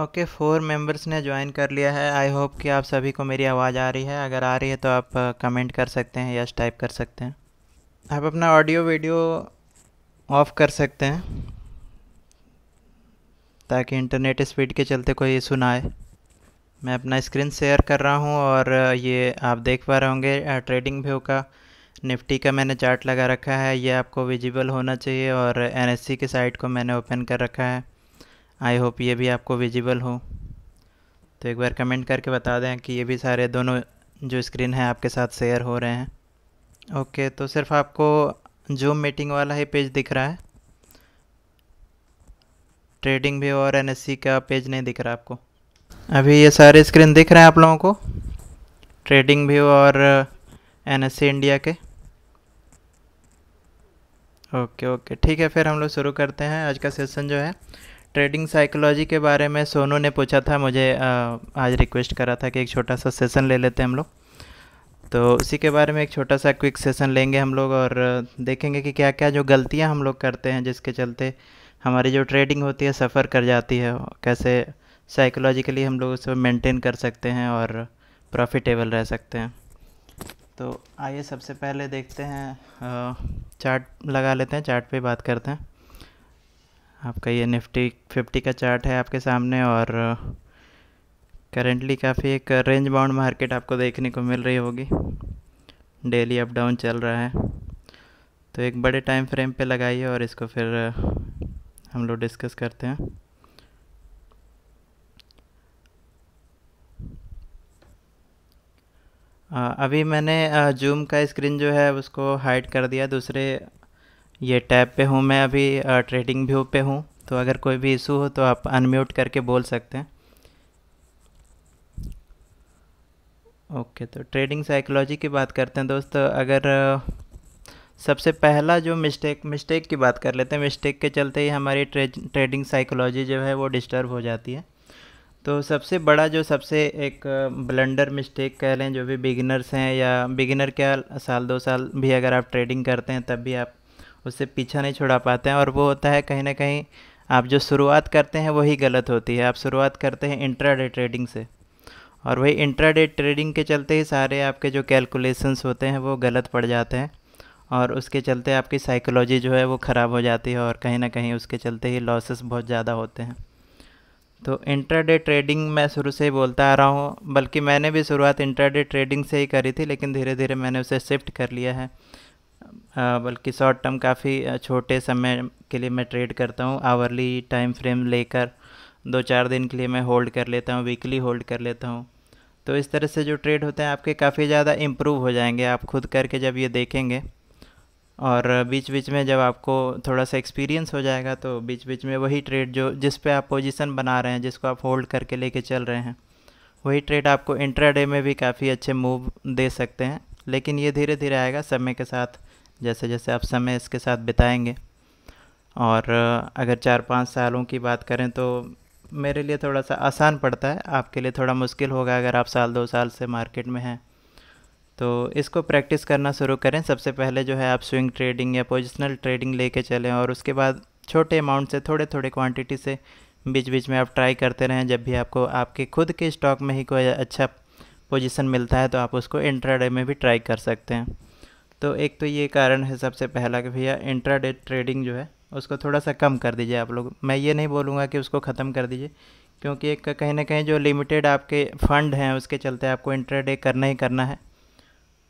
okay four members ने join कर लिया है आई होप कि आप सभी को मेरी आवाज़ आ रही है अगर आ रही है तो आप कमेंट uh, कर सकते हैं या टाइप कर सकते हैं आप अपना ऑडियो वीडियो ऑफ कर सकते हैं ताकि इंटरनेट स्पीड के चलते कोई सुनाए मैं अपना स्क्रीन शेयर कर रहा हूँ और uh, ये आप देख पा रहे होंगे ट्रेडिंग uh, व्यू का निफ्टी का मैंने चार्ट लगा रखा है ये आपको विजिबल होना चाहिए और एनएससी की साइट को मैंने ओपन कर रखा है आई होप ये भी आपको विजिबल हो तो एक बार कमेंट करके बता दें कि ये भी सारे दोनों जो स्क्रीन है आपके साथ शेयर हो रहे हैं ओके तो सिर्फ आपको जूम मीटिंग वाला ही पेज दिख रहा है ट्रेडिंग भी और एन का पेज नहीं दिख रहा आपको अभी ये सारे स्क्रीन दिख रहे हैं आप लोगों को ट्रेडिंग व्यू और एन इंडिया के ओके ओके ठीक है फिर हम लोग शुरू करते हैं आज का सेशन जो है ट्रेडिंग साइकोलॉजी के बारे में सोनू ने पूछा था मुझे आज रिक्वेस्ट करा था कि एक छोटा सा सेशन ले लेते हैं हम लोग तो उसी के बारे में एक छोटा सा क्विक सेशन लेंगे हम लोग और देखेंगे कि क्या क्या जो गलतियां हम लोग करते हैं जिसके चलते हमारी जो ट्रेडिंग होती है सफ़र कर जाती है कैसे साइकोलॉजिकली हम लोग उसे मेंटेन कर सकते हैं और प्रॉफिटेबल रह सकते हैं तो आइए सबसे पहले देखते हैं चार्ट लगा लेते हैं चार्ट पे बात करते हैं आपका ये निफ्टी फिफ्टी का चार्ट है आपके सामने और करेंटली काफ़ी एक रेंज बाउंड मार्केट आपको देखने को मिल रही होगी डेली अप डाउन चल रहा है तो एक बड़े टाइम फ्रेम पे लगाइए और इसको फिर हम लोग डिस्कस करते हैं अभी मैंने जूम का स्क्रीन जो है उसको हाइड कर दिया दूसरे ये टैब पे हूँ मैं अभी ट्रेडिंग व्यू पे हूँ तो अगर कोई भी इशू हो तो आप अनम्यूट करके बोल सकते हैं ओके तो ट्रेडिंग साइकोलॉजी की बात करते हैं दोस्तों अगर सबसे पहला जो मिस्टेक मिस्टेक की बात कर लेते हैं मिस्टेक के चलते ही हमारी ट्रे, ट्रेडिंग साइकोलॉजी जो है वो डिस्टर्ब हो जाती है तो सबसे बड़ा जो सबसे एक ब्लंडर मिस्टेक कह लें जो भी बिगिनर्स हैं या बिगिनर क्या साल दो साल भी अगर आप ट्रेडिंग करते हैं तब भी आप उससे पीछा नहीं छुड़ा पाते हैं और वो होता है कहीं ना कहीं आप जो शुरुआत करते हैं वही गलत होती है आप शुरुआत करते हैं इंट्राडे ट्रेडिंग से और वही इंट्राडे ट्रेडिंग के चलते ही सारे आपके जो कैलकुलेशंस होते हैं वो गलत पड़ जाते हैं और उसके चलते आपकी साइकोलॉजी जो है वो ख़राब हो जाती है और कहीं ना कहीं उसके चलते ही लॉसेस बहुत ज़्यादा होते हैं तो इंट्राडे ट्रेडिंग मैं शुरू से ही बोलता आ रहा हूँ बल्कि मैंने भी शुरुआत इंट्राडे ट्रेडिंग से ही करी थी लेकिन धीरे धीरे मैंने उसे शिफ्ट कर लिया है हाँ, बल्कि शॉर्ट टर्म काफ़ी छोटे समय के लिए मैं ट्रेड करता हूँ आवरली टाइम फ्रेम लेकर दो चार दिन के लिए मैं होल्ड कर लेता हूँ वीकली होल्ड कर लेता हूँ तो इस तरह से जो ट्रेड होते हैं आपके काफ़ी ज़्यादा इम्प्रूव हो जाएंगे आप खुद करके जब ये देखेंगे और बीच बीच में जब आपको थोड़ा सा एक्सपीरियंस हो जाएगा तो बीच बीच में वही ट्रेड जो जिस पे आप पोजीशन बना रहे हैं जिसको आप होल्ड करके लेके चल रहे हैं वही ट्रेड आपको इंट्राडे में भी काफ़ी अच्छे मूव दे सकते हैं लेकिन ये धीरे धीरे आएगा समय के साथ जैसे जैसे आप समय इसके साथ बिताएंगे और अगर चार पाँच सालों की बात करें तो मेरे लिए थोड़ा सा आसान पड़ता है आपके लिए थोड़ा मुश्किल होगा अगर आप साल दो साल से मार्केट में हैं तो इसको प्रैक्टिस करना शुरू करें सबसे पहले जो है आप स्विंग ट्रेडिंग या पोजिशनल ट्रेडिंग लेके चलें और उसके बाद छोटे अमाउंट से थोड़े थोड़े क्वांटिटी से बीच बीच में आप ट्राई करते रहें जब भी आपको आपके खुद के स्टॉक में ही कोई अच्छा पोजिशन मिलता है तो आप उसको इंट्राडे में भी ट्राई कर सकते हैं तो एक तो ये कारण है सबसे पहला कि भैया इंट्राडे ट्रेडिंग जो है उसको थोड़ा सा कम कर दीजिए आप लोग मैं ये नहीं बोलूँगा कि उसको ख़त्म कर दीजिए क्योंकि एक कहीं ना कहीं जो लिमिटेड आपके फ़ंड हैं उसके चलते आपको इंट्राडे करना ही करना है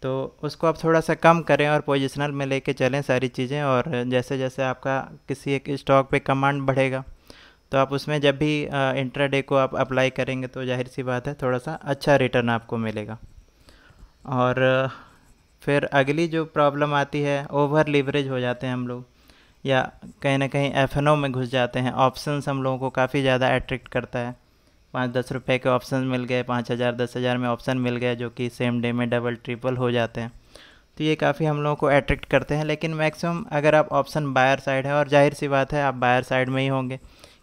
तो उसको आप थोड़ा सा कम करें और पोजिशनल में लेके चलें सारी चीज़ें और जैसे जैसे आपका किसी एक स्टॉक पे कमांड बढ़ेगा तो आप उसमें जब भी इंट्राडे को आप अप्लाई करेंगे तो जाहिर सी बात है थोड़ा सा अच्छा रिटर्न आपको मिलेगा और फिर अगली जो प्रॉब्लम आती है ओवर लीवरेज हो जाते हैं हम लोग या कहीं ना कहीं एफ में घुस जाते हैं ऑप्शंस हम लोगों को काफ़ी ज़्यादा अट्रैक्ट करता है पाँच दस रुपये के ऑप्शन मिल गए पाँच हज़ार दस हज़ार में ऑप्शन मिल गए जो कि सेम डे में डबल ट्रिपल हो जाते हैं तो ये काफ़ी हम लोगों को अट्रैक्ट करते हैं लेकिन मैक्सिमम अगर आप ऑप्शन बायर साइड है और जाहिर सी बात है आप बायर साइड में ही होंगे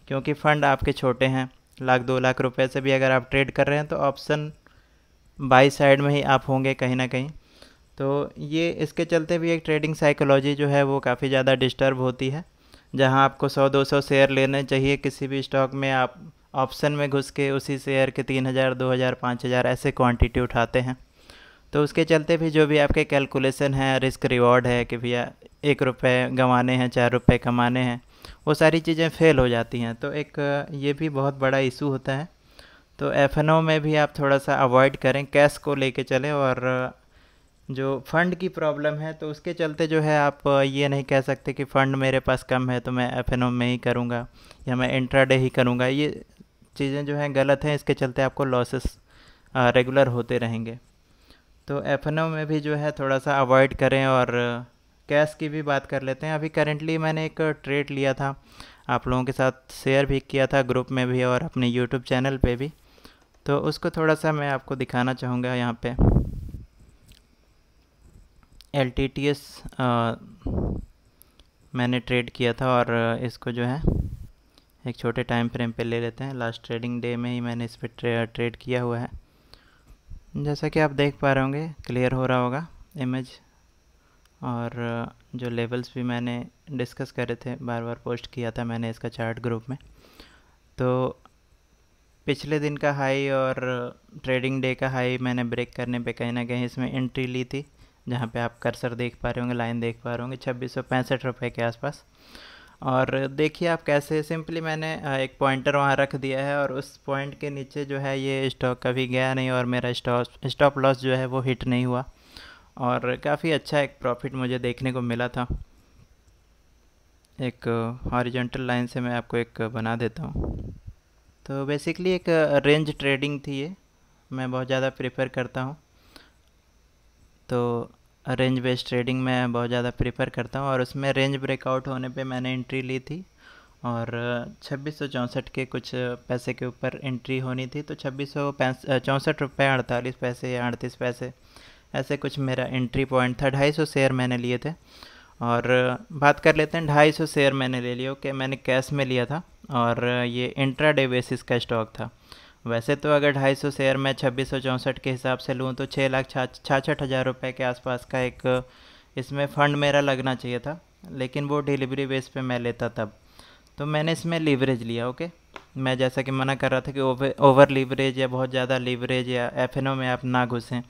क्योंकि फ़ंड आपके छोटे हैं लाख दो लाख रुपए से भी अगर आप ट्रेड कर रहे हैं तो ऑप्शन बाई साइड में ही आप होंगे कहीं ना कहीं तो ये इसके चलते भी एक ट्रेडिंग साइकोलॉजी जो है वो काफ़ी ज़्यादा डिस्टर्ब होती है जहां आपको 100-200 शेयर लेने चाहिए किसी भी स्टॉक में आप ऑप्शन में घुस के उसी शेयर के 3000, 2000, 5000 ऐसे क्वांटिटी उठाते हैं तो उसके चलते भी जो भी आपके कैलकुलेशन है रिस्क रिवॉर्ड है कि भैया एक रुपये गंवाने हैं चार रुपये कमाने हैं वो सारी चीज़ें फेल हो जाती हैं तो एक ये भी बहुत बड़ा इशू होता है तो एफ में भी आप थोड़ा सा अवॉइड करें कैश को लेके चलें और जो फंड की प्रॉब्लम है तो उसके चलते जो है आप ये नहीं कह सकते कि फ़ंड मेरे पास कम है तो मैं एफ में ही करूँगा या मैं इंट्राडे ही करूँगा ये चीज़ें जो हैं गलत हैं इसके चलते आपको लॉसेस रेगुलर होते रहेंगे तो एफ में भी जो है थोड़ा सा अवॉइड करें और कैश की भी बात कर लेते हैं अभी करेंटली मैंने एक ट्रेड लिया था आप लोगों के साथ शेयर भी किया था ग्रुप में भी और अपने यूट्यूब चैनल पर भी तो उसको थोड़ा सा मैं आपको दिखाना चाहूँगा यहाँ पर एल मैंने ट्रेड किया था और इसको जो है एक छोटे टाइम फ्रेम पे ले लेते हैं लास्ट ट्रेडिंग डे में ही मैंने इस पर ट्रे, ट्रेड किया हुआ है जैसा कि आप देख पा रहे होंगे क्लियर हो रहा होगा इमेज और जो लेवल्स भी मैंने डिस्कस करे थे बार बार पोस्ट किया था मैंने इसका चार्ट ग्रुप में तो पिछले दिन का हाई और ट्रेडिंग डे का हाई मैंने ब्रेक करने पे कहीं ना कहीं इसमें एंट्री ली थी जहाँ पे आप कर्सर देख पा रहे होंगे लाइन देख पा रहे होंगे छब्बीस सौ पैंसठ रुपये के आसपास और देखिए आप कैसे सिंपली मैंने एक पॉइंटर वहाँ रख दिया है और उस पॉइंट के नीचे जो है ये स्टॉक कभी गया नहीं और मेरा स्टॉप स्टॉप लॉस जो है वो हिट नहीं हुआ और काफ़ी अच्छा एक प्रॉफिट मुझे देखने को मिला था एक हॉरिजेंटल लाइन से मैं आपको एक बना देता हूँ तो बेसिकली एक रेंज ट्रेडिंग थी ये मैं बहुत ज़्यादा प्रेफर करता हूँ तो रेंज बेस्ड ट्रेडिंग मैं बहुत ज़्यादा प्रेफर करता हूँ और उसमें रेंज ब्रेकआउट होने पे मैंने एंट्री ली थी और छब्बीस सौ चौंसठ के कुछ पैसे के ऊपर एंट्री होनी थी तो छब्बीस सौ चौंसठ रुपये अड़तालीस पैसे या अड़तीस पैसे ऐसे कुछ मेरा एंट्री पॉइंट था ढाई सौ शेयर मैंने लिए थे और बात कर लेते हैं ढाई सौ शेयर मैंने ले लिए ओके मैंने कैश में लिया था और ये इंट्रा डे बेसिस का स्टॉक था वैसे तो अगर 250 शेयर मैं छब्बीस के हिसाब से लूँ तो छः लाख छाछठ हज़ार रुपये के आसपास का एक इसमें फ़ंड मेरा लगना चाहिए था लेकिन वो डिलीवरी बेस पे मैं लेता तब तो मैंने इसमें लीवरेज लिया ओके मैं जैसा कि मना कर रहा था कि ओवर लीवरेज या बहुत ज़्यादा लीवरेज या एफ में आप ना घुसें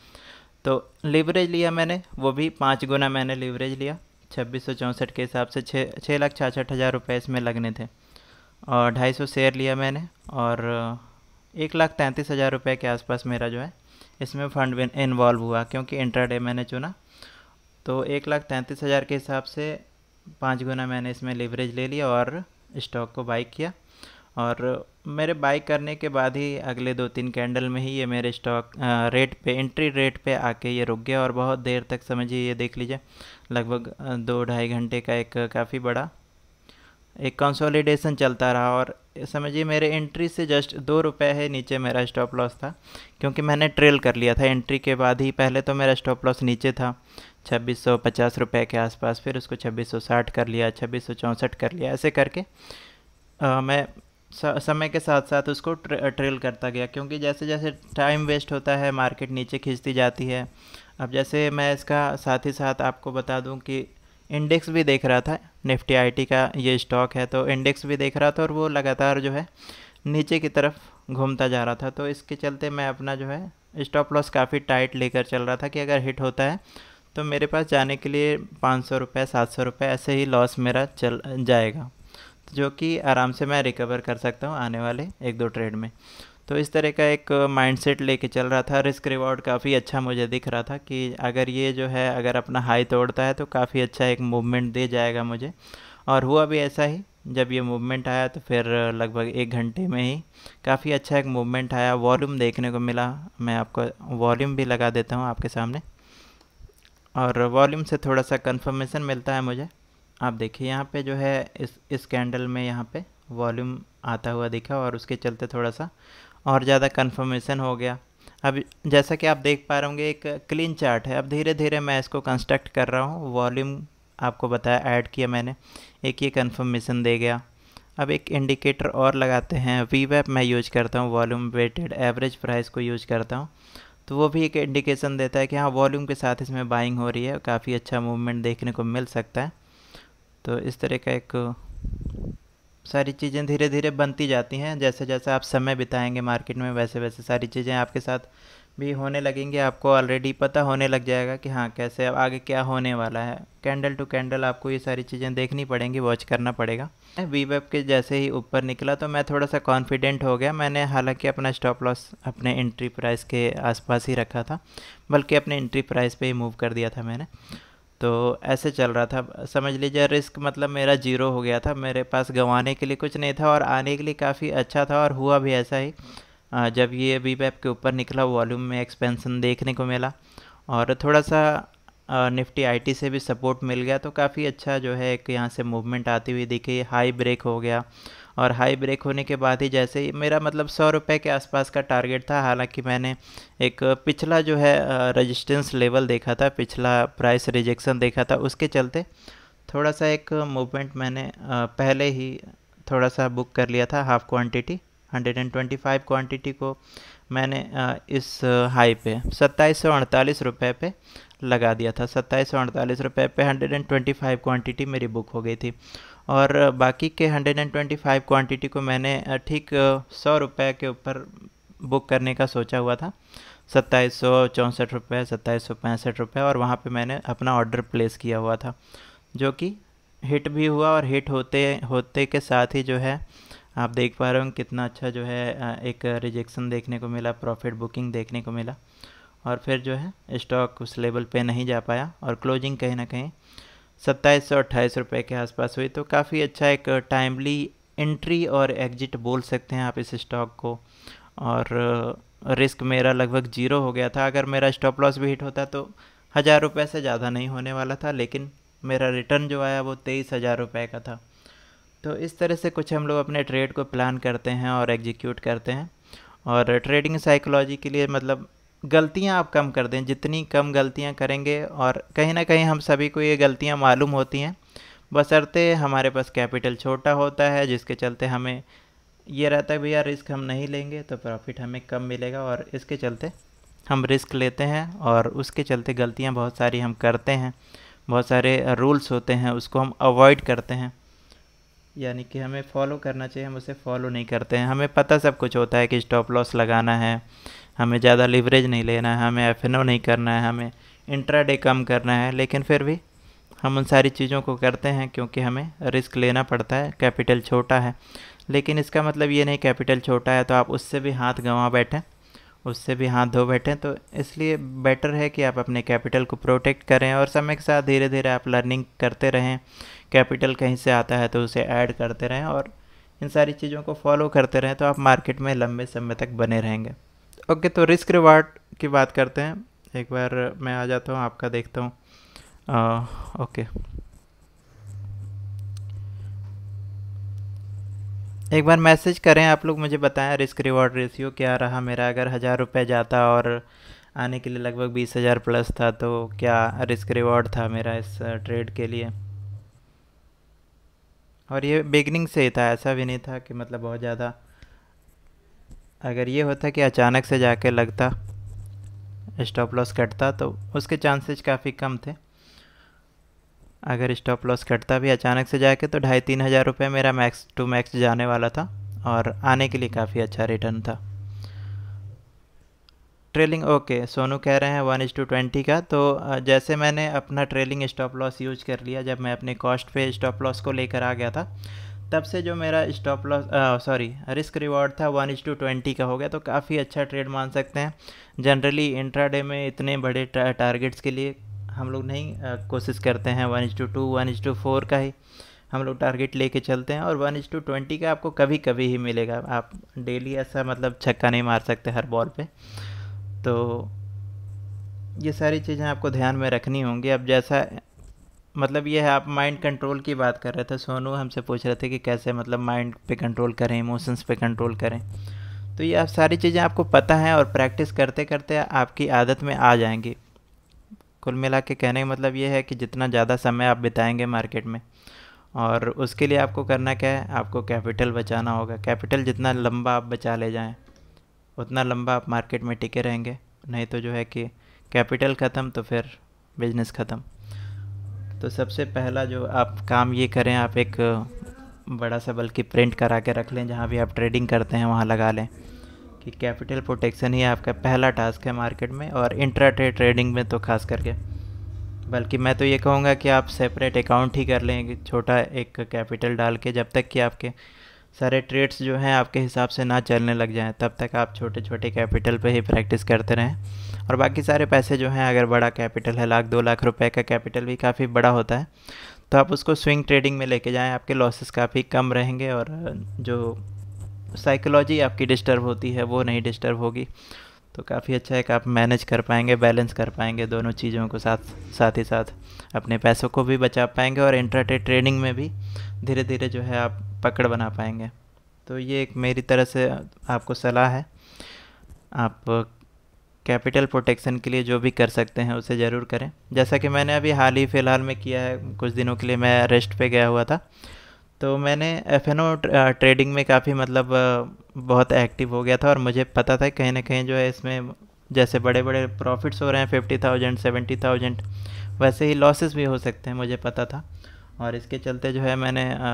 तो लीवरेज लिया मैंने वो भी पाँच गुना मैंने लीवरेज लिया छब्बीस सौ चौंसठ के हिसाब से छः छः लाख छाछठ हज़ार रुपये इसमें लगने थे और ढाई सौ शेयर लिया मैंने और एक लाख तैंतीस हज़ार रुपये के आसपास मेरा जो है इसमें फ़ंड इन्वॉल्व हुआ क्योंकि इंटरडे मैंने चुना तो एक लाख तैंतीस हज़ार के हिसाब से पाँच गुना मैंने इसमें लेवरेज ले लिया और स्टॉक को बाइक किया और मेरे बाइक करने के बाद ही अगले दो तीन कैंडल में ही ये मेरे स्टॉक रेट पे एंट्री रेट पे आके ये रुक गया और बहुत देर तक समझिए ये देख लीजिए लगभग दो ढाई घंटे का एक काफ़ी बड़ा एक कंसोलिडेशन चलता रहा और समझिए मेरे एंट्री से जस्ट दो रुपये है नीचे मेरा स्टॉप लॉस था क्योंकि मैंने ट्रेल कर लिया था एंट्री के बाद ही पहले तो मेरा स्टॉप लॉस नीचे था छब्बीस सौ पचास रुपये के आसपास फिर उसको छब्बीस सौ साठ कर लिया छब्बीस सौ चौंसठ कर लिया ऐसे करके आ, मैं समय के साथ साथ उसको ट्रे, ट्रेल करता गया क्योंकि जैसे जैसे टाइम वेस्ट होता है मार्केट नीचे खींचती जाती है अब जैसे मैं इसका साथ ही साथ आपको बता दूं कि इंडेक्स भी देख रहा था निफ्टी आईटी का ये स्टॉक है तो इंडेक्स भी देख रहा था और वो लगातार जो है नीचे की तरफ घूमता जा रहा था तो इसके चलते मैं अपना जो है स्टॉप लॉस काफ़ी टाइट लेकर चल रहा था कि अगर हिट होता है तो मेरे पास जाने के लिए पाँच सौ रुपये सात सौ रुपये ऐसे ही लॉस मेरा चल जाएगा जो कि आराम से मैं रिकवर कर सकता हूँ आने वाले एक दो ट्रेड में तो इस तरह का एक माइंडसेट लेके चल रहा था रिस्क रिवॉर्ड काफ़ी अच्छा मुझे दिख रहा था कि अगर ये जो है अगर अपना हाई तोड़ता है तो काफ़ी अच्छा एक मूवमेंट दे जाएगा मुझे और हुआ भी ऐसा ही जब ये मूवमेंट आया तो फिर लगभग एक घंटे में ही काफ़ी अच्छा एक मूवमेंट आया वॉल्यूम देखने को मिला मैं आपको वॉल्यूम भी लगा देता हूँ आपके सामने और वॉल्यूम से थोड़ा सा कन्फर्मेशन मिलता है मुझे आप देखिए यहाँ पे जो है इस इस कैंडल में यहाँ पे वॉल्यूम आता हुआ दिखा और उसके चलते थोड़ा सा और ज़्यादा कन्फर्मेशन हो गया अब जैसा कि आप देख पा रहे होंगे एक क्लीन चार्ट है अब धीरे धीरे मैं इसको कंस्ट्रक्ट कर रहा हूँ वॉल्यूम आपको बताया ऐड किया मैंने एक ये कन्फर्मेशन दे गया अब एक इंडिकेटर और लगाते हैं वी वैप मैं यूज़ करता हूँ वॉल्यूम वेटेड एवरेज प्राइस को यूज करता हूँ तो वो भी एक इंडिकेशन देता है कि हाँ वॉल्यूम के साथ इसमें बाइंग हो रही है काफ़ी अच्छा मूवमेंट देखने को मिल सकता है तो इस तरह का एक सारी चीज़ें धीरे धीरे बनती जाती हैं जैसे जैसे आप समय बिताएंगे मार्केट में वैसे वैसे सारी चीज़ें आपके साथ भी होने लगेंगी आपको ऑलरेडी पता होने लग जाएगा कि हाँ कैसे अब आगे क्या होने वाला है कैंडल टू कैंडल आपको ये सारी चीज़ें देखनी पड़ेंगी वॉच करना पड़ेगा वी वेब के जैसे ही ऊपर निकला तो मैं थोड़ा सा कॉन्फिडेंट हो गया मैंने हालांकि अपना स्टॉप लॉस अपने एंट्री प्राइस के आसपास ही रखा था बल्कि अपने एंट्री प्राइस पर ही मूव कर दिया था मैंने तो ऐसे चल रहा था समझ लीजिए रिस्क मतलब मेरा जीरो हो गया था मेरे पास गंवाने के लिए कुछ नहीं था और आने के लिए काफ़ी अच्छा था और हुआ भी ऐसा ही जब ये वी पैप के ऊपर निकला वॉल्यूम में एक्सपेंसन देखने को मिला और थोड़ा सा निफ्टी आईटी से भी सपोर्ट मिल गया तो काफ़ी अच्छा जो है एक यहाँ से मूवमेंट आती हुई दिखी हाई ब्रेक हो गया और हाई ब्रेक होने के बाद ही जैसे ही मेरा मतलब सौ रुपये के आसपास का टारगेट था हालांकि मैंने एक पिछला जो है रजिस्टेंस लेवल देखा था पिछला प्राइस रिजेक्शन देखा था उसके चलते थोड़ा सा एक मूवमेंट मैंने पहले ही थोड़ा सा बुक कर लिया था हाफ़ क्वांटिटी 125 क्वांटिटी को मैंने इस हाई पे सत्ताईस सौ अड़तालीस पे लगा दिया था सत्ताईस सौ अड़तालीस पे 125 क्वांटिटी मेरी बुक हो गई थी और बाकी के 125 क्वांटिटी को मैंने ठीक सौ रुपये के ऊपर बुक करने का सोचा हुआ था सत्ताईस सौ चौंसठ रुपये सत्ताईस सौ पैंसठ रुपये और वहाँ पे मैंने अपना ऑर्डर प्लेस किया हुआ था जो कि हिट भी हुआ और हिट होते होते के साथ ही जो है आप देख पा रहे हो कितना अच्छा जो है एक रिजेक्शन देखने को मिला प्रॉफिट बुकिंग देखने को मिला और फिर जो है स्टॉक उस लेवल पे नहीं जा पाया और क्लोजिंग कहीं ना कहीं सत्ताईस सौ अट्ठाईस रुपये के आसपास हुई तो काफ़ी अच्छा एक टाइमली एंट्री और एग्जिट बोल सकते हैं आप इस स्टॉक को और रिस्क uh, मेरा लगभग जीरो हो गया था अगर मेरा स्टॉप लॉस भी हिट होता तो हज़ार रुपये से ज़्यादा नहीं होने वाला था लेकिन मेरा रिटर्न जो आया वो तेईस हज़ार रुपये का था तो इस तरह से कुछ हम लोग अपने ट्रेड को प्लान करते हैं और एग्जीक्यूट करते हैं और ट्रेडिंग साइकोलॉजी के लिए मतलब गलतियां आप कम कर दें जितनी कम गलतियां करेंगे और कहीं ना कहीं हम सभी को ये गलतियां मालूम होती हैं बसरते हमारे पास कैपिटल छोटा होता है जिसके चलते हमें ये रहता है भैया रिस्क हम नहीं लेंगे तो प्रॉफिट हमें कम मिलेगा और इसके चलते हम रिस्क लेते हैं और उसके चलते गलतियां बहुत सारी हम करते हैं बहुत सारे रूल्स होते हैं उसको हम अवॉइड करते हैं यानी कि हमें फॉलो करना चाहिए हम उसे फॉलो नहीं करते हैं हमें पता सब कुछ होता है कि स्टॉप लॉस लगाना है हमें ज़्यादा लिवरेज नहीं लेना है हमें एफ नहीं करना है हमें इंट्राडे कम करना है लेकिन फिर भी हम उन सारी चीज़ों को करते हैं क्योंकि हमें रिस्क लेना पड़ता है कैपिटल छोटा है लेकिन इसका मतलब ये नहीं कैपिटल छोटा है तो आप उससे भी हाथ गंवा बैठें उससे भी हाथ धो बैठें तो इसलिए बेटर है कि आप अपने कैपिटल को प्रोटेक्ट करें और समय के साथ धीरे धीरे आप लर्निंग करते रहें कैपिटल कहीं से आता है तो उसे ऐड करते रहें और इन सारी चीज़ों को फॉलो करते रहें तो आप मार्केट में लंबे समय तक बने रहेंगे ओके तो रिस्क रिवार्ड की बात करते हैं एक बार मैं आ जाता हूँ आपका देखता हूँ ओके एक बार मैसेज करें आप लोग मुझे बताएं रिस्क रिवॉर्ड रेशियो क्या रहा मेरा अगर हज़ार रुपये जाता और आने के लिए लगभग बीस हज़ार प्लस था तो क्या रिस्क रिवॉर्ड था मेरा इस ट्रेड के लिए और ये बिगनिंग से ही था ऐसा भी नहीं था कि मतलब बहुत ज़्यादा अगर ये होता कि अचानक से जाके लगता स्टॉप लॉस कटता तो उसके चांसेस काफ़ी कम थे अगर स्टॉप लॉस कटता भी अचानक से जाके तो ढाई तीन हज़ार रुपये मेरा मैक्स टू मैक्स जाने वाला था और आने के लिए काफ़ी अच्छा रिटर्न था ट्रेलिंग ओके सोनू कह रहे हैं वन इज टू ट्वेंटी का तो जैसे मैंने अपना ट्रेलिंग स्टॉप लॉस यूज कर लिया जब मैं अपने कॉस्ट पे स्टॉप लॉस को लेकर आ गया था तब से जो मेरा stop loss sorry risk reward था वन इज टू ट्वेंटी का हो गया तो काफ़ी अच्छा ट्रेड मान सकते हैं जनरली इंट्राडे में इतने बड़े टारगेट्स के लिए हम लोग नहीं कोशिश करते हैं one is to two one is to four का ही हम लोग टारगेट लेके चलते हैं और वन इज टू ट्वेंटी का आपको कभी कभी ही मिलेगा आप डेली ऐसा मतलब छक्का नहीं मार सकते हर बॉल पे तो ये सारी चीज़ें आपको ध्यान में रखनी होंगी अब जैसा मतलब ये है आप माइंड कंट्रोल की बात कर रहे थे सोनू हमसे पूछ रहे थे कि कैसे मतलब माइंड पे कंट्रोल करें इमोशंस पे कंट्रोल करें तो ये आप सारी चीज़ें आपको पता हैं और प्रैक्टिस करते करते आपकी आदत में आ जाएंगी कुल मिला के कहने का मतलब ये है कि जितना ज़्यादा समय आप बिताएंगे मार्केट में और उसके लिए आपको करना क्या है आपको कैपिटल बचाना होगा कैपिटल जितना लंबा आप बचा ले जाएं उतना लंबा आप मार्केट में टिके रहेंगे नहीं तो जो है कि कैपिटल ख़त्म तो फिर बिज़नेस ख़त्म तो सबसे पहला जो आप काम ये करें आप एक बड़ा सा बल्कि प्रिंट करा के रख लें जहाँ भी आप ट्रेडिंग करते हैं वहाँ लगा लें कि कैपिटल प्रोटेक्शन ही आपका पहला टास्क है मार्केट में और इंट्रा ट्रेड ट्रेडिंग में तो खास करके बल्कि मैं तो ये कहूँगा कि आप सेपरेट अकाउंट ही कर लें छोटा एक कैपिटल डाल के जब तक कि आपके सारे ट्रेड्स जो हैं आपके हिसाब से ना चलने लग जाएं तब तक आप छोटे छोटे कैपिटल पे ही प्रैक्टिस करते रहें और बाकी सारे पैसे जो हैं अगर बड़ा कैपिटल है लाख दो लाख रुपए का कैपिटल भी काफ़ी बड़ा होता है तो आप उसको स्विंग ट्रेडिंग में लेके जाएं आपके लॉसेस काफ़ी कम रहेंगे और जो साइकोलॉजी आपकी डिस्टर्ब होती है वो नहीं डिस्टर्ब होगी तो काफ़ी अच्छा है कि आप मैनेज कर पाएंगे बैलेंस कर पाएंगे दोनों चीज़ों को साथ साथ ही साथ अपने पैसों को भी बचा पाएंगे और इंटरटे ट्रेडिंग में भी धीरे धीरे जो है आप पकड़ बना पाएंगे तो ये एक मेरी तरह से आपको सलाह है आप कैपिटल प्रोटेक्शन के लिए जो भी कर सकते हैं उसे ज़रूर करें जैसा कि मैंने अभी हाल ही फ़िलहाल में किया है कुछ दिनों के लिए मैं रेस्ट पे गया हुआ था तो मैंने एफ ट्रेडिंग में काफ़ी मतलब बहुत एक्टिव हो गया था और मुझे पता था कहीं ना कहीं जो है इसमें जैसे बड़े बड़े प्रॉफिट्स हो रहे हैं फिफ्टी थाउजेंड सेवेंटी थाउजेंड वैसे ही लॉसेस भी हो सकते हैं मुझे पता था और इसके चलते जो है मैंने आ,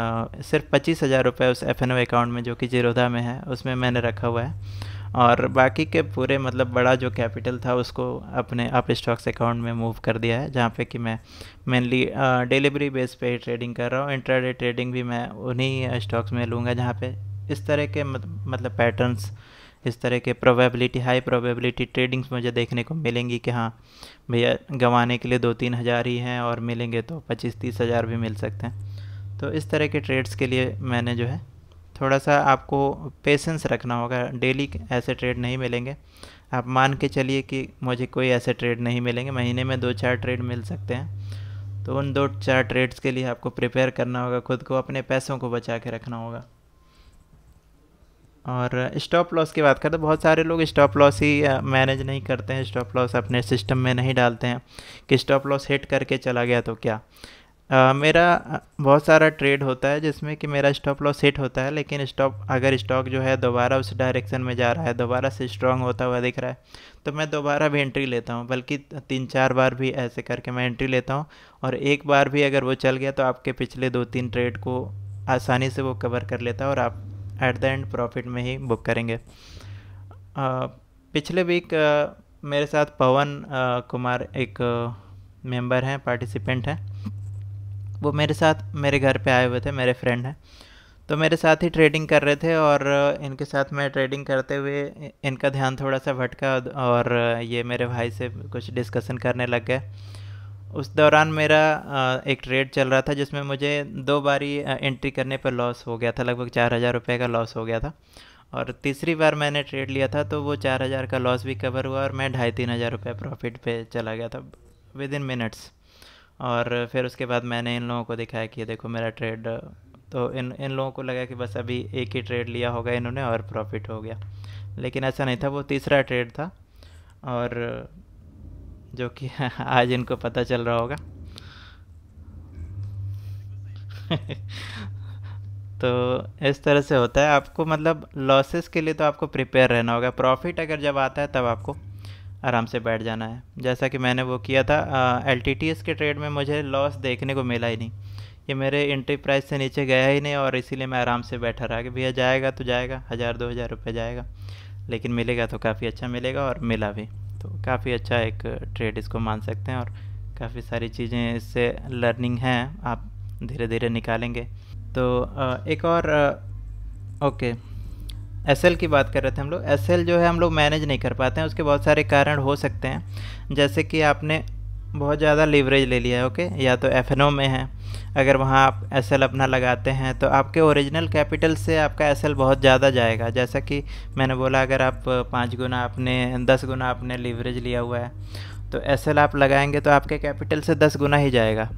सिर्फ पच्चीस हज़ार रुपये उस एफ एन ओ अकाउंट में जो कि जीरोधा में है उसमें मैंने रखा हुआ है और बाकी के पूरे मतलब बड़ा जो कैपिटल था उसको अपने अप स्टॉक्स अकाउंट में मूव कर दिया है जहाँ पे कि मैं मेनली डिलीवरी बेस पे ही ट्रेडिंग कर रहा हूँ इंट्राडे ट्रेडिंग भी मैं उन्हीं स्टॉक्स में लूँगा जहाँ पे इस तरह के मत, मतलब पैटर्न्स इस तरह के प्रोबेबिलिटी हाई प्रोबेबिलिटी ट्रेडिंग्स मुझे देखने को मिलेंगी कि हाँ भैया गंवाने के लिए दो तीन हज़ार ही हैं और मिलेंगे तो पच्चीस तीस हज़ार भी मिल सकते हैं तो इस तरह के ट्रेड्स के लिए मैंने जो है थोड़ा सा आपको पेशेंस रखना होगा डेली ऐसे ट्रेड नहीं मिलेंगे आप मान के चलिए कि मुझे कोई ऐसे ट्रेड नहीं मिलेंगे महीने में दो चार ट्रेड मिल सकते हैं तो उन दो चार ट्रेड्स के लिए आपको प्रिपेयर करना होगा खुद को अपने पैसों को बचा के रखना होगा और स्टॉप लॉस की बात करते तो बहुत सारे लोग स्टॉप लॉस ही मैनेज नहीं करते हैं स्टॉप लॉस अपने सिस्टम में नहीं डालते हैं कि स्टॉप लॉस हिट करके चला गया तो क्या मेरा बहुत सारा ट्रेड होता है जिसमें कि मेरा स्टॉप लॉस हिट होता है लेकिन स्टॉप अगर स्टॉक जो है दोबारा उस डायरेक्शन में जा रहा है दोबारा से स्ट्रांग होता हुआ दिख रहा है तो मैं दोबारा भी एंट्री लेता हूँ बल्कि तीन चार बार भी ऐसे करके मैं एंट्री लेता हूँ और एक बार भी अगर वो चल गया तो आपके पिछले दो तीन ट्रेड को आसानी से वो कवर कर लेता है और आप एट द एंड प्रॉफिट में ही बुक करेंगे पिछले वीक मेरे साथ पवन कुमार एक मेंबर हैं पार्टिसिपेंट हैं वो मेरे साथ मेरे घर पे आए हुए थे मेरे फ्रेंड हैं तो मेरे साथ ही ट्रेडिंग कर रहे थे और इनके साथ मैं ट्रेडिंग करते हुए इनका ध्यान थोड़ा सा भटका और ये मेरे भाई से कुछ डिस्कशन करने लग गए उस दौरान मेरा एक ट्रेड चल रहा था जिसमें मुझे दो बारी एंट्री करने पर लॉस हो गया था लगभग चार हज़ार रुपये का लॉस हो गया था और तीसरी बार मैंने ट्रेड लिया था तो वो चार हज़ार का लॉस भी कवर हुआ और मैं ढाई तीन हज़ार रुपये प्रॉफिट पे चला गया था विद इन मिनट्स और फिर उसके बाद मैंने इन लोगों को दिखाया कि देखो मेरा ट्रेड तो इन इन लोगों को लगा कि बस अभी एक ही ट्रेड लिया होगा इन्होंने और प्रॉफिट हो गया लेकिन ऐसा नहीं था वो तीसरा ट्रेड था और जो कि आज इनको पता चल रहा होगा तो इस तरह से होता है आपको मतलब लॉसेस के लिए तो आपको प्रिपेयर रहना होगा प्रॉफिट अगर जब आता है तब आपको आराम से बैठ जाना है जैसा कि मैंने वो किया था एल के ट्रेड में मुझे लॉस देखने को मिला ही नहीं ये मेरे एंट्री प्राइस से नीचे गया ही नहीं और इसीलिए मैं आराम से बैठा रहा कि भैया जाएगा तो जाएगा हज़ार दो हज़ार रुपये जाएगा लेकिन मिलेगा तो काफ़ी अच्छा मिलेगा और मिला भी तो काफ़ी अच्छा एक ट्रेड इसको मान सकते हैं और काफ़ी सारी चीज़ें इससे लर्निंग हैं आप धीरे धीरे निकालेंगे तो एक और ओके एस की बात कर रहे थे हम लोग एस जो है हम लोग मैनेज नहीं कर पाते हैं उसके बहुत सारे कारण हो सकते हैं जैसे कि आपने बहुत ज़्यादा लीवरेज ले लिया है ओके या तो एफ में है अगर वहाँ आप एस अपना लगाते हैं तो आपके ओरिजिनल कैपिटल से आपका एस बहुत ज़्यादा जाएगा जैसा कि मैंने बोला अगर आप पाँच गुना आपने दस गुना आपने लीवरेज लिया हुआ है तो एस आप लगाएंगे तो आपके कैपिटल से दस गुना ही जाएगा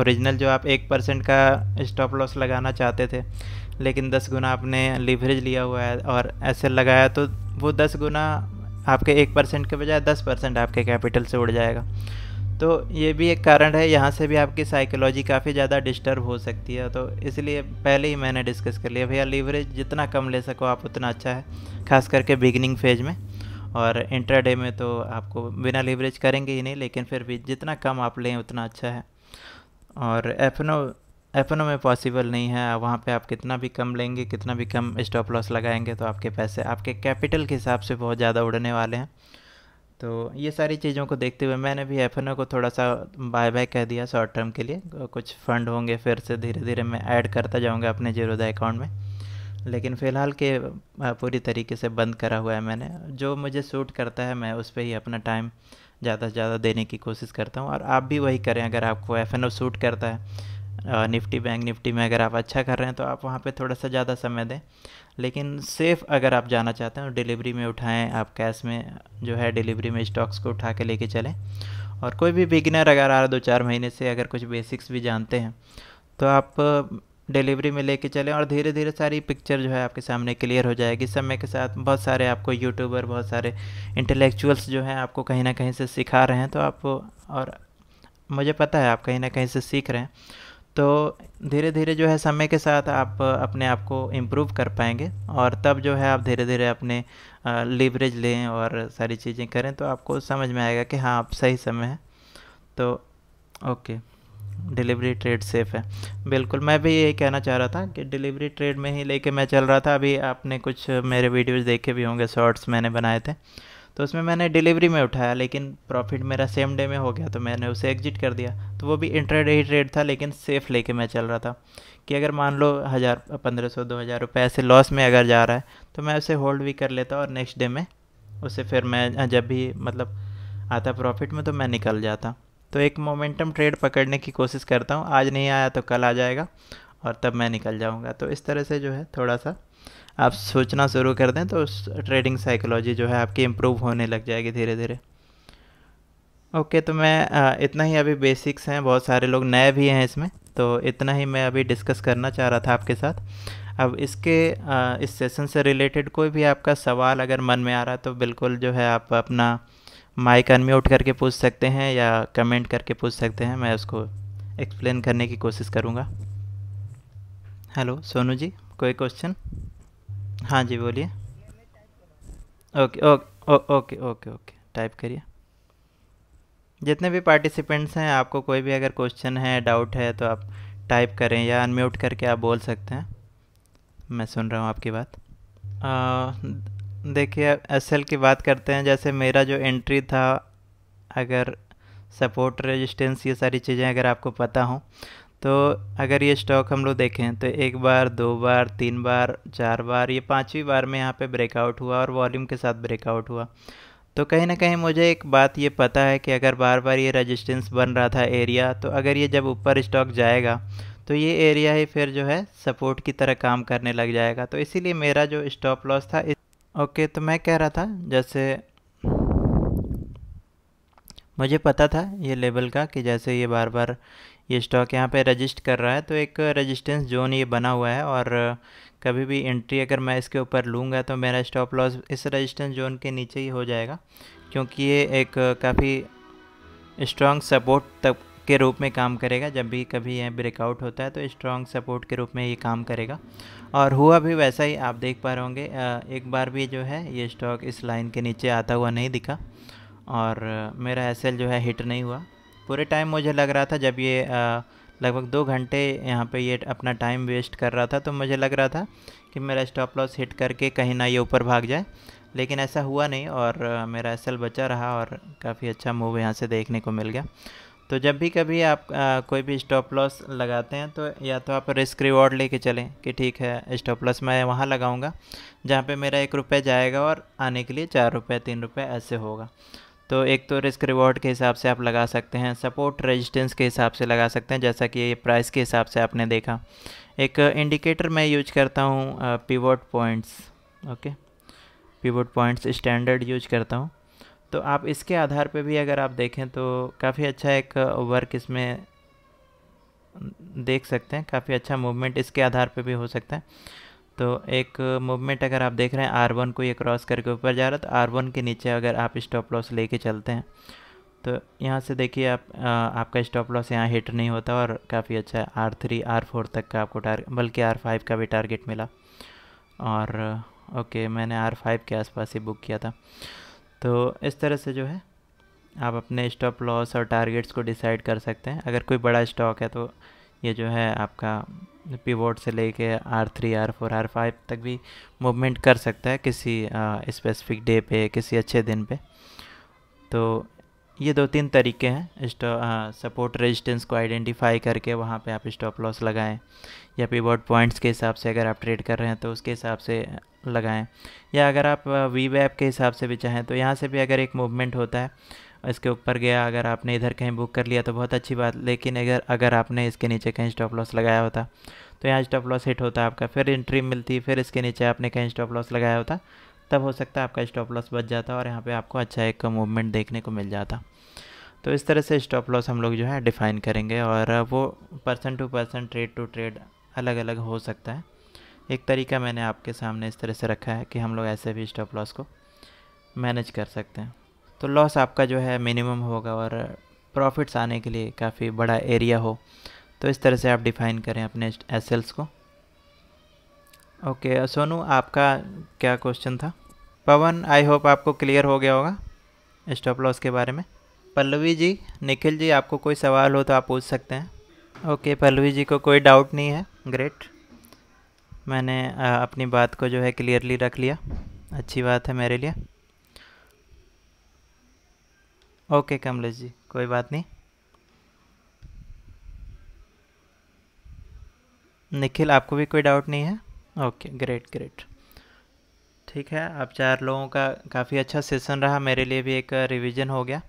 ओरिजिनल जो आप एक परसेंट का स्टॉप लॉस लगाना चाहते थे लेकिन दस गुना आपने लीवरेज लिया हुआ है और ऐसे लगाया तो वो दस गुना आपके एक परसेंट के बजाय दस परसेंट आपके कैपिटल से उड़ जाएगा तो ये भी एक कारण है यहाँ से भी आपकी साइकोलॉजी काफ़ी ज़्यादा डिस्टर्ब हो सकती है तो इसलिए पहले ही मैंने डिस्कस कर लिया भैया लीवरेज जितना कम ले सको आप उतना अच्छा है खास करके बिगिनिंग फेज में और इंटरडे में तो आपको बिना लीवरेज करेंगे ही नहीं लेकिन फिर भी जितना कम आप लें उतना अच्छा है और एफनो एफ में पॉसिबल नहीं है वहाँ पे आप कितना भी कम लेंगे कितना भी कम स्टॉप लॉस लगाएंगे तो आपके पैसे आपके कैपिटल के हिसाब से बहुत ज़्यादा उड़ने वाले हैं तो ये सारी चीज़ों को देखते हुए मैंने भी एफ को थोड़ा सा बाय बाय कह दिया शॉर्ट टर्म के लिए कुछ फंड होंगे फिर से धीरे धीरे मैं ऐड करता जाऊँगा अपने जीरोदा अकाउंट में लेकिन फ़िलहाल के पूरी तरीके से बंद करा हुआ है मैंने जो मुझे सूट करता है मैं उस पर ही अपना टाइम ज़्यादा से ज़्यादा देने की कोशिश करता हूँ और आप भी वही करें अगर आपको एफ सूट करता है निफ्टी बैंक निफ्टी में अगर आप अच्छा कर रहे हैं तो आप वहाँ पे थोड़ा सा ज़्यादा समय दें लेकिन सेफ़ अगर आप जाना चाहते हैं डिलीवरी में उठाएं आप कैश में जो है डिलीवरी में स्टॉक्स को उठा के लेके चलें और कोई भी बिगिनर अगर आ रहा दो चार महीने से अगर कुछ बेसिक्स भी जानते हैं तो आप डिलीवरी में लेके चलें और धीरे धीरे सारी पिक्चर जो है आपके सामने क्लियर हो जाएगी समय के साथ बहुत सारे आपको यूट्यूबर बहुत सारे इंटेलेक्चुअल्स जो हैं आपको कहीं ना कहीं से सिखा रहे हैं तो आप और मुझे पता है आप कहीं ना कहीं से सीख रहे हैं तो धीरे धीरे जो है समय के साथ आप अपने आप को इम्प्रूव कर पाएंगे और तब जो है आप धीरे धीरे अपने लीवरेज लें और सारी चीज़ें करें तो आपको समझ में आएगा कि हाँ आप सही समय है तो ओके डिलीवरी ट्रेड सेफ़ है बिल्कुल मैं भी यही कहना चाह रहा था कि डिलीवरी ट्रेड में ही लेके मैं चल रहा था अभी आपने कुछ मेरे वीडियोज़ देखे भी होंगे शॉर्ट्स मैंने बनाए थे तो उसमें मैंने डिलीवरी में उठाया लेकिन प्रॉफिट मेरा सेम डे में हो गया तो मैंने उसे एग्जिट कर दिया तो वो भी इंट्राडे ही ट्रेड था लेकिन सेफ लेके मैं चल रहा था कि अगर मान लो हज़ार पंद्रह सौ दो हज़ार रुपये ऐसे लॉस में अगर जा रहा है तो मैं उसे होल्ड भी कर लेता और नेक्स्ट डे में उसे फिर मैं जब भी मतलब आता प्रॉफिट में तो मैं निकल जाता तो एक मोमेंटम ट्रेड पकड़ने की कोशिश करता हूँ आज नहीं आया तो कल आ जाएगा और तब मैं निकल जाऊँगा तो इस तरह से जो है थोड़ा सा आप सोचना शुरू कर दें तो ट्रेडिंग साइकोलॉजी जो है आपकी इम्प्रूव होने लग जाएगी धीरे धीरे ओके तो मैं इतना ही अभी बेसिक्स हैं बहुत सारे लोग नए भी हैं इसमें तो इतना ही मैं अभी डिस्कस करना चाह रहा था आपके साथ अब इसके इस सेशन से रिलेटेड कोई भी आपका सवाल अगर मन में आ रहा है तो बिल्कुल जो है आप अपना माइक अनम्यूट करके पूछ सकते हैं या कमेंट करके पूछ सकते हैं मैं उसको एक्सप्लेन करने की कोशिश करूँगा हेलो सोनू जी कोई क्वेश्चन हाँ जी बोलिए okay okay okay okay okay type करिए जितने भी पार्टिसिपेंट्स हैं आपको कोई भी अगर क्वेश्चन है डाउट है तो आप टाइप करें या अनम्यूट करके आप बोल सकते हैं मैं सुन रहा हूँ आपकी बात देखिए एसएल की बात करते हैं जैसे मेरा जो एंट्री था अगर सपोर्ट रेजिस्टेंस ये सारी चीज़ें अगर आपको पता हो तो अगर ये स्टॉक हम लोग देखें तो एक बार दो बार तीन बार चार बार ये पाँचवीं बार में यहाँ पे ब्रेकआउट हुआ और वॉल्यूम के साथ ब्रेकआउट हुआ तो कहीं ना कहीं मुझे एक बात ये पता है कि अगर बार बार ये रजिस्टेंस बन रहा था एरिया तो अगर ये जब ऊपर स्टॉक जाएगा तो ये एरिया ही फिर जो है सपोर्ट की तरह काम करने लग जाएगा तो इसीलिए मेरा जो स्टॉप लॉस था ओके तो मैं कह रहा था जैसे मुझे पता था ये लेवल का कि जैसे ये बार बार ये स्टॉक यहाँ पे रजिस्ट कर रहा है तो एक रजिस्टेंस जोन ये बना हुआ है और कभी भी एंट्री अगर मैं इसके ऊपर लूँगा तो मेरा स्टॉप लॉस इस रजिस्टेंस जोन के नीचे ही हो जाएगा क्योंकि ये एक काफ़ी स्ट्रॉन्ग सपोर्ट तक के रूप में काम करेगा जब भी कभी यह ब्रेकआउट होता है तो स्ट्रॉन्ग सपोर्ट के रूप में ये काम करेगा और हुआ भी वैसा ही आप देख पा रहे होंगे एक बार भी जो है ये स्टॉक इस लाइन के नीचे आता हुआ नहीं दिखा और मेरा एस जो है हिट नहीं हुआ पूरे टाइम मुझे लग रहा था जब ये लगभग दो घंटे यहाँ पे ये अपना टाइम वेस्ट कर रहा था तो मुझे लग रहा था कि मेरा स्टॉप लॉस हिट करके कहीं ना ये ऊपर भाग जाए लेकिन ऐसा हुआ नहीं और मेरा एस बचा रहा और काफ़ी अच्छा मूव यहाँ से देखने को मिल गया तो जब भी कभी आप आ, कोई भी स्टॉप लॉस लगाते हैं तो या तो आप रिस्क रिवॉर्ड लेके चलें कि ठीक है स्टॉप लॉस मैं वहाँ लगाऊंगा जहाँ पे मेरा एक रुपये जाएगा और आने के लिए चार रुपये तीन रुपये ऐसे होगा तो एक तो रिस्क रिवॉर्ड के हिसाब से आप लगा सकते हैं सपोर्ट रेजिस्टेंस के हिसाब से लगा सकते हैं जैसा कि ये प्राइस के हिसाब से आपने देखा एक इंडिकेटर मैं यूज करता हूँ pivot points okay pivot points standard use करता हूँ तो आप इसके आधार पे भी अगर आप देखें तो काफ़ी अच्छा एक वर्क इसमें देख सकते हैं काफ़ी अच्छा मूवमेंट इसके आधार पे भी हो सकता है तो एक मूवमेंट अगर आप देख रहे हैं आर वन को ये क्रॉस करके ऊपर जा रहा है तो आर वन के नीचे अगर आप स्टॉप लॉस लेके चलते हैं तो यहाँ से देखिए आप आ, आपका स्टॉप लॉस यहाँ हिट नहीं होता और काफ़ी अच्छा है आर थ्री आर फोर तक का आपको टारगेट बल्कि आर फाइव का भी टारगेट मिला और ओके मैंने आर फाइव के आसपास ही बुक किया था तो इस तरह से जो है आप अपने स्टॉप लॉस और टारगेट्स को डिसाइड कर सकते हैं अगर कोई बड़ा स्टॉक है तो ये जो है आपका पिवोट से लेके R three R four R five तक भी मूवमेंट कर सकता है किसी स्पेसिफिक डे पे किसी अच्छे दिन पे तो ये दो तीन तरीके हैं सपोर्ट रेजिस्टेंस को आइडेंटिफाई करके वहाँ पे आप स्टॉप लॉस लगाएं या पिवोट पॉइंट्स के हिसाब से अगर आप ट्रेड कर रहे हैं तो उसके हिसाब से लगाएं या अगर आप वी वैप के हिसाब से भी चाहें तो यहाँ से भी अगर एक मूवमेंट होता है इसके ऊपर गया अगर आपने इधर कहीं बुक कर लिया तो बहुत अच्छी बात लेकिन अगर अगर आपने इसके नीचे कहीं स्टॉप लॉस लगाया होता तो यहाँ स्टॉप लॉस हिट होता आपका फिर एंट्री मिलती फिर इसके नीचे आपने कहीं स्टॉप लॉस लगाया होता तब हो सकता है आपका स्टॉप लॉस बच जाता और यहाँ पर आपको अच्छा एक मूवमेंट देखने को मिल जाता तो इस तरह से स्टॉप लॉस हम लोग जो है डिफ़ाइन करेंगे और वो person to person trade to trade अलग अलग हो सकता है एक तरीका मैंने आपके सामने इस तरह से रखा है कि हम लोग ऐसे भी स्टॉप लॉस को मैनेज कर सकते हैं तो लॉस आपका जो है मिनिमम होगा और प्रॉफिट्स आने के लिए काफ़ी बड़ा एरिया हो तो इस तरह से आप डिफ़ाइन करें अपने एसएल्स को ओके सोनू आपका क्या क्वेश्चन था पवन आई होप आपको क्लियर हो गया होगा स्टॉप लॉस के बारे में पल्लवी जी निखिल जी आपको कोई सवाल हो तो आप पूछ सकते हैं ओके पल्लवी जी को कोई डाउट नहीं है ग्रेट मैंने अपनी बात को जो है क्लियरली रख लिया अच्छी बात है मेरे लिए ओके कमलेश जी कोई बात नहीं निखिल आपको भी कोई डाउट नहीं है ओके ग्रेट ग्रेट ठीक है आप चार लोगों का काफ़ी अच्छा सेशन रहा मेरे लिए भी एक रिवीजन हो गया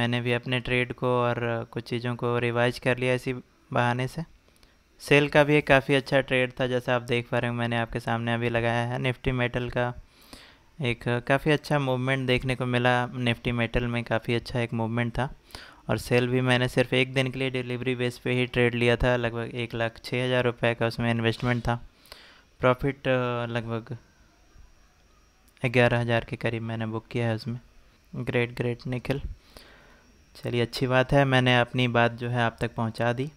मैंने भी अपने ट्रेड को और कुछ चीज़ों को रिवाइज कर लिया इसी बहाने से सेल का भी एक काफ़ी अच्छा ट्रेड था जैसा आप देख पा रहे हो मैंने आपके सामने अभी लगाया है निफ्टी मेटल का एक काफ़ी अच्छा मूवमेंट देखने को मिला निफ्टी मेटल में काफ़ी अच्छा एक मूवमेंट था और सेल भी मैंने सिर्फ एक दिन के लिए डिलीवरी बेस पे ही ट्रेड लिया था लगभग एक लाख छः हज़ार रुपये का उसमें इन्वेस्टमेंट था प्रॉफिट लगभग ग्यारह हज़ार के करीब मैंने बुक किया है उसमें ग्रेट ग्रेट निखिल चलिए अच्छी बात है मैंने अपनी बात जो है आप तक पहुँचा दी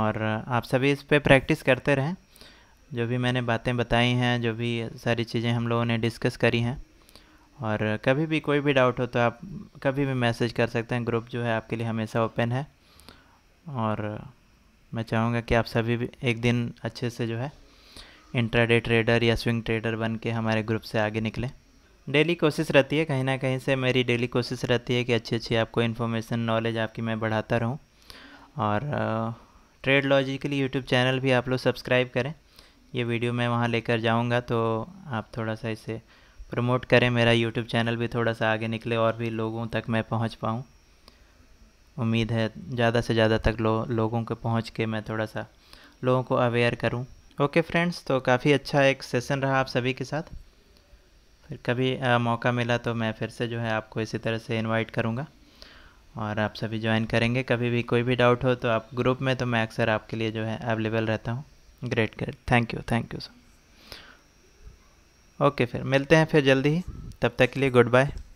और आप सभी इस पर प्रैक्टिस करते रहें जो भी मैंने बातें बताई हैं जो भी सारी चीज़ें हम लोगों ने डिस्कस करी हैं और कभी भी कोई भी डाउट हो तो आप कभी भी मैसेज कर सकते हैं ग्रुप जो है आपके लिए हमेशा ओपन है और मैं चाहूँगा कि आप सभी भी एक दिन अच्छे से जो है इंट्राडे ट्रेडर या स्विंग ट्रेडर बन के हमारे ग्रुप से आगे निकलें डेली कोशिश रहती है कहीं ना कहीं से मेरी डेली कोशिश रहती है कि अच्छी अच्छी आपको इन्फॉर्मेशन नॉलेज आपकी मैं बढ़ाता रहूँ और ट्रेड लॉजिकली यूट्यूब चैनल भी आप लोग सब्सक्राइब करें ये वीडियो मैं वहाँ लेकर जाऊँगा तो आप थोड़ा सा इसे प्रमोट करें मेरा यूट्यूब चैनल भी थोड़ा सा आगे निकले और भी लोगों तक मैं पहुँच पाऊँ उम्मीद है ज़्यादा से ज़्यादा तक लो, लोगों को पहुँच के मैं थोड़ा सा लोगों को अवेयर करूँ ओके फ्रेंड्स तो काफ़ी अच्छा एक सेशन रहा आप सभी के साथ फिर कभी आ, मौका मिला तो मैं फिर से जो है आपको इसी तरह से इनवाइट करूँगा और आप सभी ज्वाइन करेंगे कभी भी कोई भी डाउट हो तो आप ग्रुप में तो मैं अक्सर आपके लिए जो है अवेलेबल रहता हूँ great great thank you thank you sir okay फिर मिलते हैं फिर जल्दी ही तब तक के लिए गुड बाय